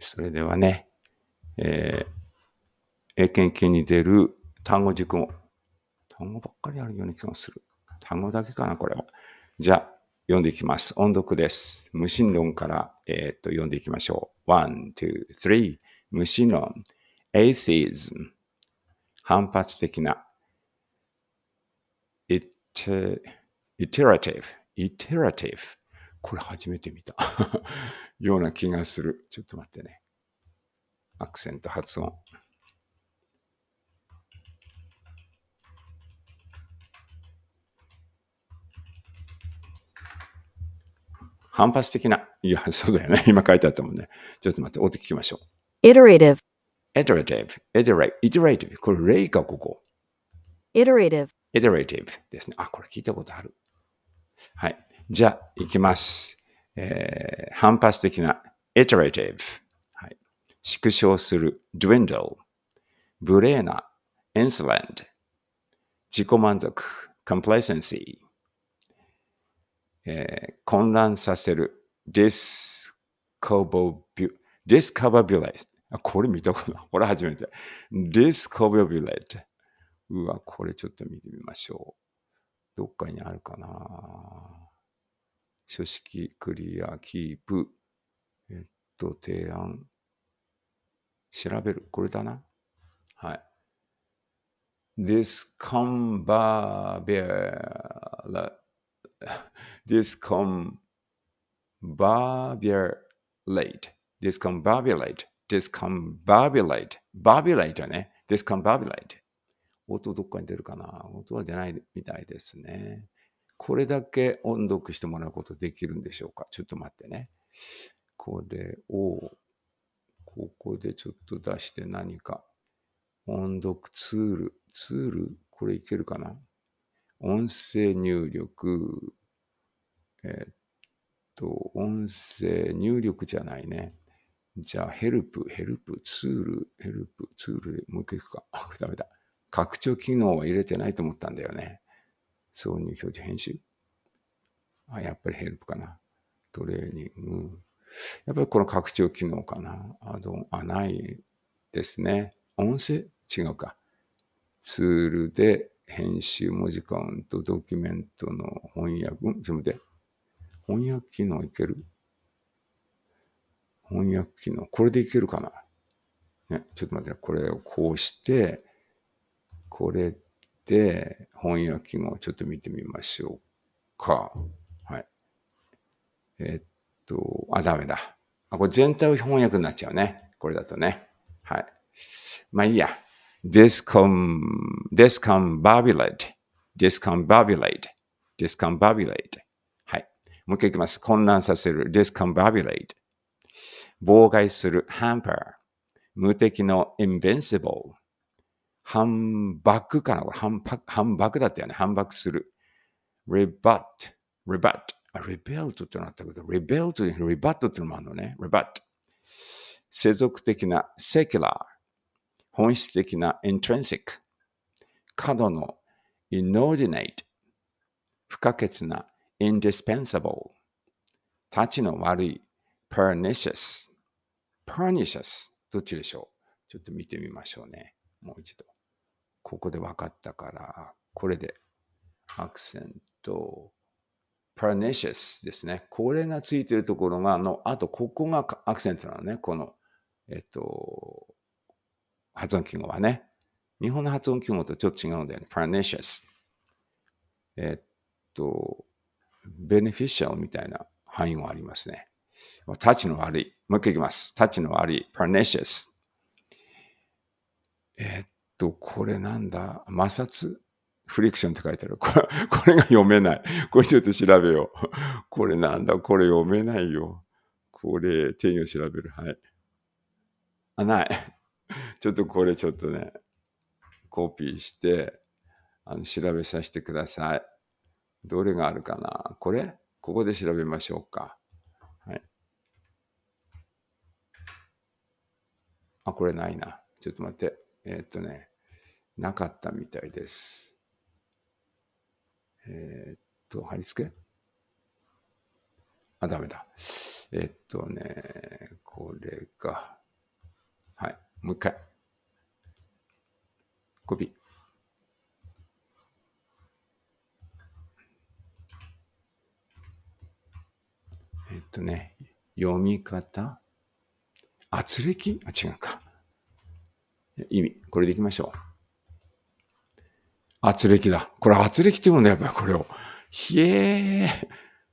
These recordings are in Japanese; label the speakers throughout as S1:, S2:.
S1: それではね、えー、英検研に出る単語熟語。単語ばっかりあるような気がする。単語だけかな、これは。じゃあ、読んでいきます。音読です。無心論から、えー、っと読んでいきましょう。one, two, three. 無心論。atheism。反発的な。it, iterative. iterative. これ初めて見た ような気がする。ちょっと待ってね。アクセント発音。反発的な。いや、そうだよね。今書いてあったもんね。ちょっと待って、音聞きましょう。iterative, iterative, iterative, これ、例か、ここ。iterative, iterative ですね。あ、これ聞いたことある。はい。じゃあ、いきます。えー、反発的な iterative、はい、縮小する dwindle、無礼な insolent、自己満足 complacency、えー、混乱させる d i s c o ビューレ。b i l t これ見たことない。これ初めて。d i s c o v e b i l t うわ、これちょっと見てみましょう。どっかにあるかな書式、クリア、キープ、えっと、提案、調べる。これだな。はい。discombobula, discombobulate, discombobulate, discombobulate, bobulate ね、discombobulate。音どっかに出るかな音は出ないみたいですね。これだけ音読してもらうことできるんでしょうかちょっと待ってね。これを、ここでちょっと出して何か。音読ツール、ツールこれいけるかな音声入力、えっと、音声入力じゃないね。じゃあ、ヘルプ、ヘルプ、ツール、ヘルプ、ツール、もう一回いくか。あ、ダメだ。拡張機能は入れてないと思ったんだよね。挿入表示編集。あ、やっぱりヘルプかな。トレーニング。やっぱりこの拡張機能かな。アドン、あ、ないですね。音声違うか。ツールで編集、文字カウント、ドキュメントの翻訳、うん、すみ翻訳機能いける翻訳機能、これでいけるかなね、ちょっと待って、これをこうして、これで、翻訳記号をちょっと見てみましょうか。はい。えっと、あ、ダメだ。あ、これ全体翻訳になっちゃうね。これだとね。はい。まあいいや。discom, discombobulate, discombobulate, discombobulate. はい。もう一回いきます。混乱させる。discombobulate。妨害する。hamper。無敵の invincible。反駁かな反駁反駁だったよね。反駁する。rebut, rebut. あ、r e b u i l t ってなったけど、r e b u i l t で rebut ってのもあるのね。rebut。世俗的な secular。本質的な intrinsic。過度の inordinate。不可欠な indispensable。立ちの悪い pernicious。pernicious。どっちでしょうちょっと見てみましょうね。もう一度。ここで分かったから、これでアクセント、pernicious ですね。これがついてるところが、の、あとここがアクセントなのね。この、えっと、発音記号はね。日本の発音記号とちょっと違うんだよね。pernicious。えっと、beneficial みたいな範囲もありますね。タチの悪い。もう一回いきます。タチの悪い。pernicious。えっと、と、これなんだ摩擦フリクションって書いてある。これこれが読めない。これちょっと調べよう。これなんだこれ読めないよ。これ、定義を調べる。はい。あ、ない。ちょっとこれちょっとね、コピーして、あの調べさせてください。どれがあるかなこれここで調べましょうか。はい。あ、これないな。ちょっと待って。えっとね、なかったみたいです。えー、っと、貼り付けあ、ダメだ。えっとね、これが、はい、もう一回。コピー。えっとね、読み方。あつれきあ、違うか。意味、これでいきましょう。圧力だ。これ圧力っていうもんだ、やっぱりこれを。ひえー、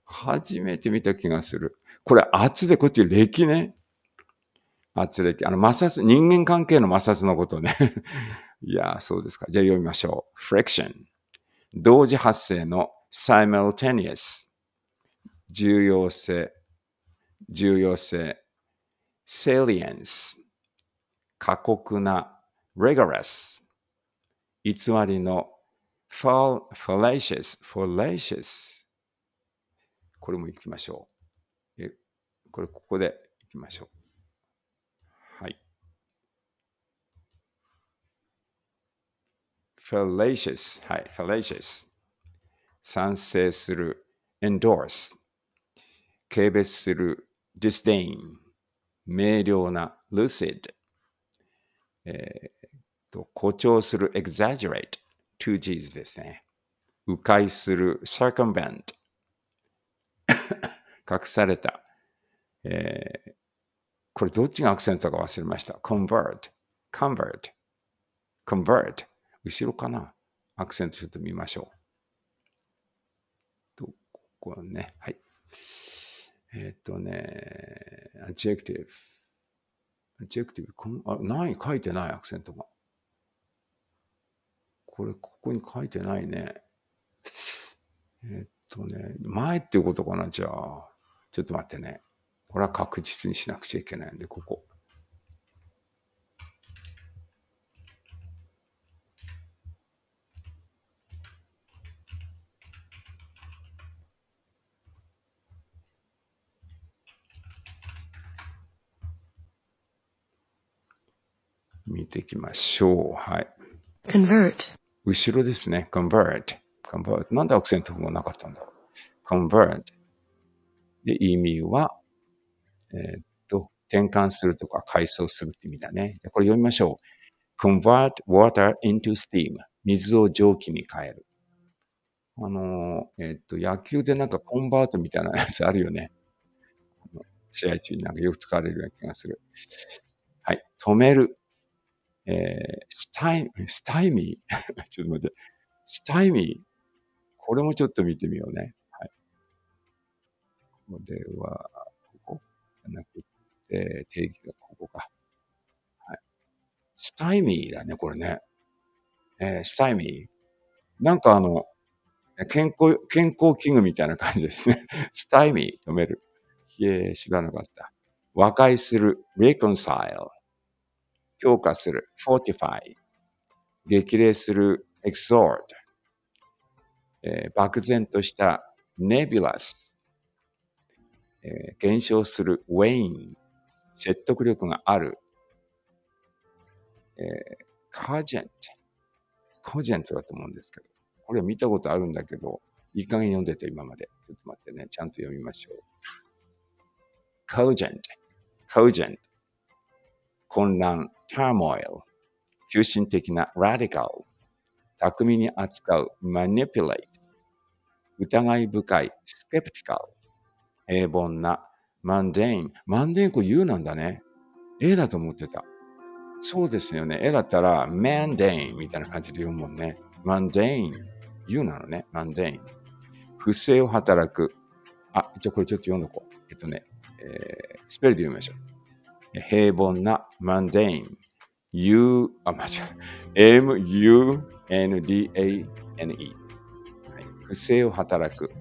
S1: 初めて見た気がする。これ圧で、こっち歴ね。圧力。あの、摩擦、人間関係の摩擦のことね。いやそうですか。じゃあ読みましょう。friction。同時発生の simultaneous。重要性。重要性。salience。過酷な rigorous 偽りの fal l fallacious fallacious これも行きましょう。えこれここで行きましょう。はい。fallacious はい fallacious 賛成する endorse 軽蔑する disdain 明瞭な lucid えー、と誇張する exaggerate two G's ですね。迂回する circumvent 隠された、えー、これどっちがアクセントか忘れました。convert, convert, convert 後ろかなアクセントちょっと見ましょう。と、ここね、はい。えっ、ー、とね、adjective ジェクティブ、あ、ない、書いてない、アクセントが。これ、ここに書いてないね。えっとね、前っていうことかな、じゃあ。ちょっと待ってね。これは確実にしなくちゃいけないんで、ここ。見ていきましょう。はい。convert 後ろですね。convert convert なんでアクセント符がなかったんだろう。convert で、意味は、えー、っと、転換するとか改装するって意味だね。これ読みましょう。convert water into steam 水を蒸気に変える。あのえー、っと、野球でなんかコンバートみたいなやつあるよね。試合中になんかよく使われるような気がする。はい。止める。えー、スタイ、スタイミー。ちょっと待って。スタイミー。これもちょっと見てみようね。はい。これは、ここじゃなくて、定義がここか。はい。スタイミーだね、これね。えー、スタイミー。なんかあの、健康、健康器具みたいな感じですね。スタイミー、止める。いえ、知らなかった。和解する、reconcile。強化する、fortify、激励する、exhort、えー、漠然とした nebulous、えー、減少する wane、説得力がある、えー、cogent、cogent だと思うんですけど、これ見たことあるんだけど、いい加減読んでて今まで。ちょっと待ってね、ちゃんと読みましょう。cogent, cogent 混乱、turmoil、中心的な radical、巧みに扱う manipulate、疑い深い skeptical、平凡な mundane、mundane こう言うなんだね。A だと思ってた。そうですよね。A だったら m a n d a n e みたいな感じで読むもんね。mundane、言うなのね。mundane。不正を働く。あ、じゃこれちょっと読んどこう。えっとね、えー、スペルで読みましょう。平凡な mundane。U、あ、間違え。M-U-N-D-A-N-E、はい。不正を働く。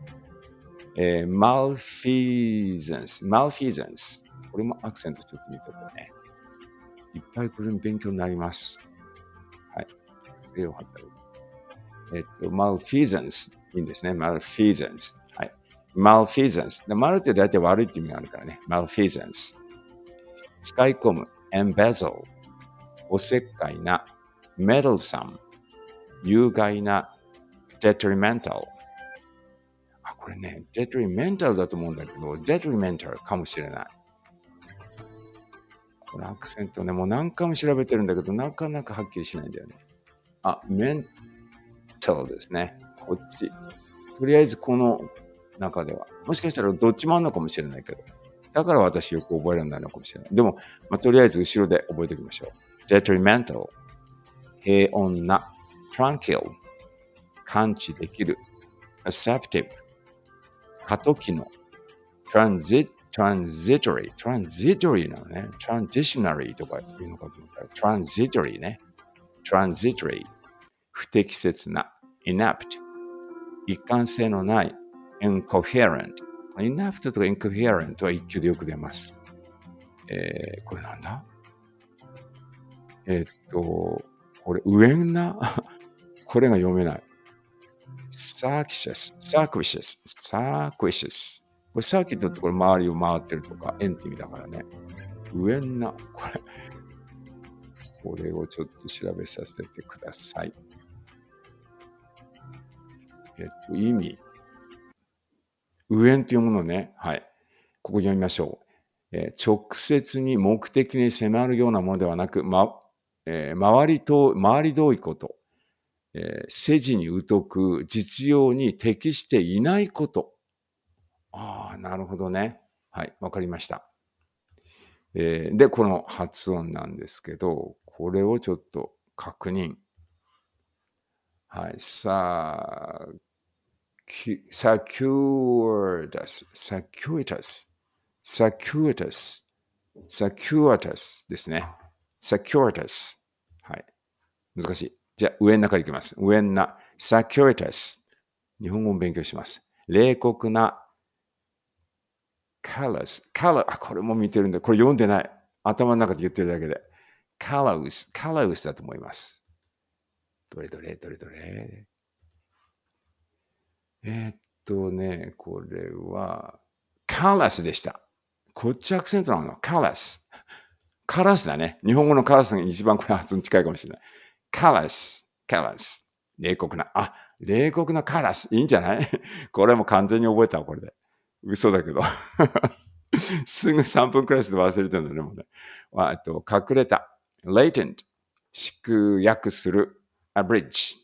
S1: えー、malfeasance。malfeasance。これもアクセントちょっと見とこうね。いっぱいこれも勉強になります。はい。不正を働く。えっと、malfeasance。いいんですね。malfeasance。はい。malfeasance。マルって大体悪いって意味があるからね。malfeasance。使い込む embezzle おせっかいな meddlesome 有害な detrimental あこれね detrimental だと思うんだけど detrimental かもしれないこのアクセントねもう何回も調べてるんだけどなかなかはっきりしないんだよねあ mental ですねこっちとりあえずこの中ではもしかしたらどっちもあるのかもしれないけどだから私よく覚えられないのかもしれない。でも、まあ、とりあえず後ろで覚えておきましょう。detrimental 平穏な tranquil 感知できる acceptive 過渡期の transit transitory transitory なのね transitionary とかいうのかと思ったら transitory ね transitory 不適切な inept 一貫性のない incoherent enough とか incoherent は一級でよく出ます。えー、これなんだえー、っと、これ、上 なこれが読めない。サーキシャス、サークビシャス、サークビシャス。これサーキットってこれ周りを回ってるとか、エンティ味だからね。上な、これ。これをちょっと調べさせてください。えっと、意味。右縁というものをね、はい、ここ読みましょう。えー、直接に目的に迫るようなものではなく、まえー、周りと、周り遠いこと、えー、世に疎く、実用に適していないこと。ああ、なるほどね。はい、わかりました。えー、で、この発音なんですけど、これをちょっと確認。はい、さあ、circuitous, circuitous, circuitous, circuitous ですね。circuitous。はい。難しい。じゃあ、上の中でいきます。上んな、circuitous。日本語も勉強します。冷酷な、callous, callous。あ、これも見てるんだ。これ読んでない。頭の中で言ってるだけで。callous, callous だと思います。どれどれどれどれ。えー、っとね、これは、カラスでした。こっちアクセントなのカラス。カラスだね。日本語のカラスが一番これ発音近いかもしれない。カラス、カラス。冷酷な、あ、冷酷なカラス。いいんじゃない これも完全に覚えたわ、これで。嘘だけど。すぐ3分クラスで忘れてるんだね、もうね。あと隠れた。latent。縮約する。abridge。